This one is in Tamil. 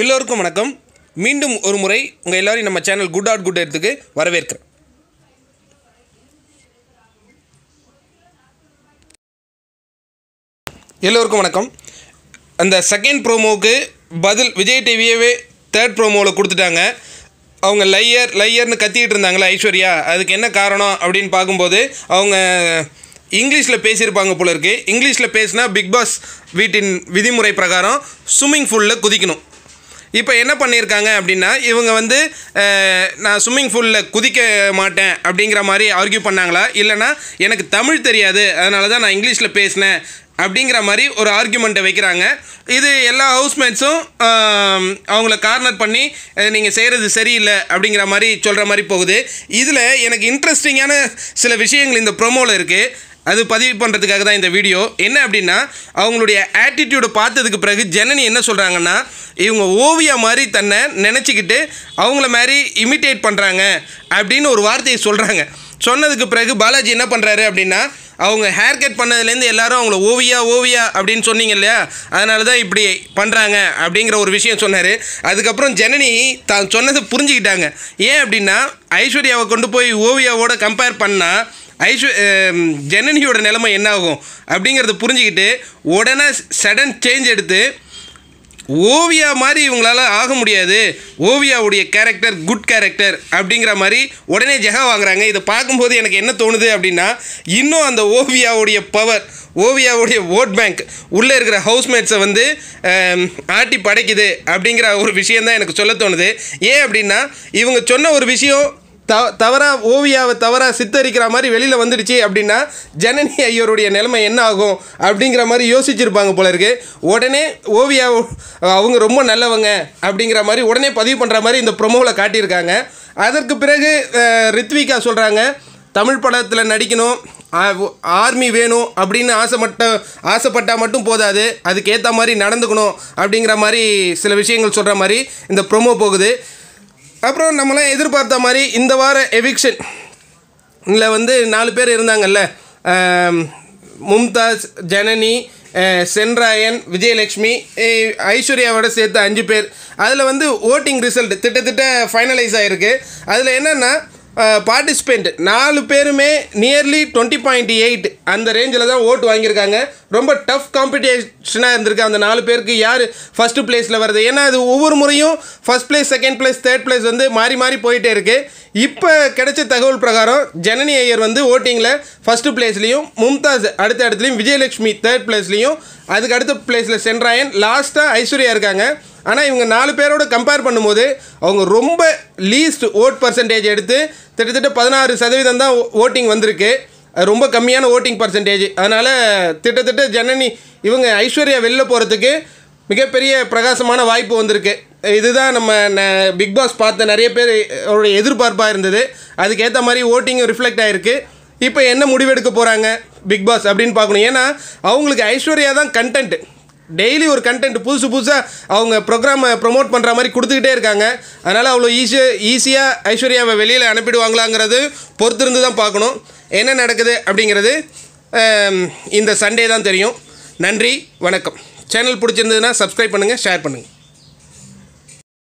எல்லோருக்கும் வணக்கம் மீண்டும் ஒரு முறை உங்கள் எல்லோரையும் நம்ம சேனல் குட் ஆட் குட் எடுத்துக்கு வரவேற்கிறேன் எல்லோருக்கும் வணக்கம் அந்த செகண்ட் ப்ரோமோவுக்கு பதில் விஜய் டிவியவே தேர்ட் ப்ரோமோவில் கொடுத்துட்டாங்க அவங்க லையர் லையர்னு கத்திக்கிட்டு இருந்தாங்களே ஐஸ்வர்யா அதுக்கு என்ன காரணம் அப்படின்னு பார்க்கும்போது அவங்க இங்கிலீஷில் பேசியிருப்பாங்க போல இருக்குது இங்கிலீஷில் பேசினா பிக் பாஸ் வீட்டின் விதிமுறை பிரகாரம் ஸ்விம்மிங் ஃபூலில் குதிக்கணும் இப்போ என்ன பண்ணியிருக்காங்க அப்படின்னா இவங்க வந்து நான் ஸ்விம்மிங் ஃபூலில் குதிக்க மாட்டேன் அப்படிங்கிற மாதிரி ஆர்கியூ பண்ணாங்களா இல்லைனா எனக்கு தமிழ் தெரியாது அதனால தான் நான் இங்கிலீஷில் பேசினேன் அப்படிங்கிற மாதிரி ஒரு ஆர்கியூமெண்ட்டை வைக்கிறாங்க இது எல்லா ஹவுஸ்மேட்ஸும் அவங்கள கார்னர் பண்ணி நீங்கள் செய்கிறது சரியில்லை அப்படிங்கிற மாதிரி சொல்கிற மாதிரி போகுது இதில் எனக்கு இன்ட்ரெஸ்டிங்கான சில விஷயங்கள் இந்த ப்ரொமோவில் இருக்குது அது பதிவு பண்ணுறதுக்காக தான் இந்த வீடியோ என்ன அப்படின்னா அவங்களுடைய ஆட்டிடியூடை பார்த்ததுக்கு பிறகு ஜனனி என்ன சொல்கிறாங்கன்னா இவங்க ஓவியா மாதிரி தன்னை நினச்சிக்கிட்டு அவங்கள மாதிரி இமிட்டேட் பண்ணுறாங்க அப்படின்னு ஒரு வார்த்தையை சொல்கிறாங்க சொன்னதுக்கு பிறகு பாலாஜி என்ன பண்ணுறாரு அப்படின்னா அவங்க ஹேர் கட் பண்ணதுலேருந்து எல்லாரும் அவங்கள ஓவியா ஓவியா அப்படின்னு சொன்னீங்க இல்லையா அதனால தான் இப்படி பண்ணுறாங்க அப்படிங்கிற ஒரு விஷயம் சொன்னார் அதுக்கப்புறம் ஜனனி தான் சொன்னதை புரிஞ்சுக்கிட்டாங்க ஏன் அப்படின்னா ஐஸ்வர்யாவை கொண்டு போய் ஓவியாவோட கம்பேர் பண்ணால் ஐஸ்வ ஜனனியோட நிலைமை என்ன ஆகும் அப்படிங்கிறத புரிஞ்சுக்கிட்டு உடனே சடன் சேஞ்ச் எடுத்து ஓவியா மாதிரி இவங்களால ஆக முடியாது ஓவியாவுடைய கேரக்டர் குட் கேரக்டர் அப்படிங்கிற மாதிரி உடனே ஜெகா வாங்குறாங்க இதை பார்க்கும்போது எனக்கு என்ன தோணுது அப்படின்னா இன்னும் அந்த ஓவியாவுடைய பவர் ஓவியாவுடைய ஓட் பேங்க் உள்ளே இருக்கிற ஹவுஸ்மேட்ஸை வந்து ஆட்டி படைக்குது அப்படிங்கிற ஒரு விஷயந்தான் எனக்கு சொல்ல தோணுது ஏன் அப்படின்னா இவங்க சொன்ன ஒரு விஷயம் தவ தவறாக ஓவியாவை தவறாக சித்தரிக்கிற மாதிரி வெளியில் வந்துடுச்சு அப்படின்னா ஜனனி ஐயருடைய நிலைமை என்ன ஆகும் அப்படிங்கிற மாதிரி யோசிச்சிருப்பாங்க போல இருக்கு உடனே ஓவியா அவங்க ரொம்ப நல்லவங்க அப்படிங்கிற மாதிரி உடனே பதிவு பண்ணுற மாதிரி இந்த ப்ரொமோவில் காட்டியிருக்காங்க அதற்கு பிறகு ரித்விகா சொல்கிறாங்க தமிழ் படத்தில் நடிக்கணும் ஆர்மி வேணும் அப்படின்னு ஆசைப்பட்ட ஆசைப்பட்டால் மட்டும் போதாது அதுக்கேற்ற மாதிரி நடந்துக்கணும் அப்படிங்கிற மாதிரி சில விஷயங்கள் சொல்கிற மாதிரி இந்த ப்ரொமோ போகுது அப்புறம் நம்மளாம் எதிர்பார்த்த மாதிரி இந்த வார எவிக்ஷன் இல்லை வந்து நாலு பேர் இருந்தாங்கல்ல மும்தாஸ் ஜனனி சென்ராயன் விஜயலக்ஷ்மி ஐஸ்வர்யாவோட சேர்த்து அஞ்சு பேர் அதில் வந்து ஓட்டிங் ரிசல்ட் திட்டத்திட்ட ஃபைனலைஸ் ஆகிருக்கு அதில் என்னென்னா பார்ட்டிசிபெண்ட் நாலு பேருமே நியர்லி டுவெண்ட்டி பாயிண்ட் எயிட் அந்த ரேஞ்சில் தான் ஓட்டு வாங்கியிருக்காங்க ரொம்ப டஃப் காம்படிஷனாக இருந்திருக்கு அந்த நாலு பேருக்கு யார் ஃபஸ்ட்டு ப்ளேஸில் வருது ஏன்னா அது ஒவ்வொரு முறையும் first place second place third place வந்து மாறி மாறி போயிட்டே இருக்குது இப்போ கிடைச்ச தகவல் பிரகாரம் ஜனனி ஐயர் வந்து ஓட்டிங்கில் ஃபஸ்ட்டு ப்ளேஸ்லேயும் மும்தாஸ் அடுத்த இடத்துலையும் விஜயலட்சுமி தேர்ட் ப்ளேஸ்லேயும் அதுக்கு அடுத்த ப்ளேஸில் சென்ட்ராயன் லாஸ்ட்டாக ஐஸ்வர்யா இருக்காங்க ஆனால் இவங்க நாலு பேரோடு கம்பேர் பண்ணும்போது அவங்க ரொம்ப லீஸ்ட் ஓட் பர்சன்டேஜ் எடுத்து கிட்டத்தட்ட பதினாறு சதவீதம் தான் ஓட்டிங் வந்திருக்கு ரொம்ப கம்மியான ஓட்டிங் பர்சன்டேஜ் அதனால் திட்டத்தட்ட ஜனனி இவங்க ஐஸ்வர்யா வெளில போகிறதுக்கு மிகப்பெரிய பிரகாசமான வாய்ப்பு வந்திருக்கு இதுதான் நம்ம பிக் பாஸ் பார்த்த நிறைய பேர் அவருடைய எதிர்பார்ப்பாக இருந்தது அதுக்கேற்ற மாதிரி ஓட்டிங்கும் ரிஃப்ளெக்ட் ஆகிருக்கு இப்போ என்ன முடிவெடுக்க போகிறாங்க பிக் பாஸ் அப்படின்னு பார்க்கணும் ஏன்னா அவங்களுக்கு ஐஸ்வர்யா தான் கண்டென்ட் டெய்லி ஒரு கண்டென்ட் புதுசு புதுசாக அவங்க ப்ரோக்ராமை ப்ரொமோட் பண்ணுற மாதிரி கொடுத்துக்கிட்டே இருக்காங்க அதனால் அவ்வளோ ஈஸியாக ஈஸியாக ஐஸ்வர்யாவை வெளியில் அனுப்பிடுவாங்களாங்கிறது பொறுத்திருந்து தான் பார்க்கணும் என்ன நடக்குது அப்படிங்கிறது இந்த சண்டே தான் தெரியும் நன்றி வணக்கம் சேனல் பிடிச்சிருந்ததுன்னா சப்ஸ்கிரைப் பண்ணுங்கள் ஷேர் பண்ணுங்கள்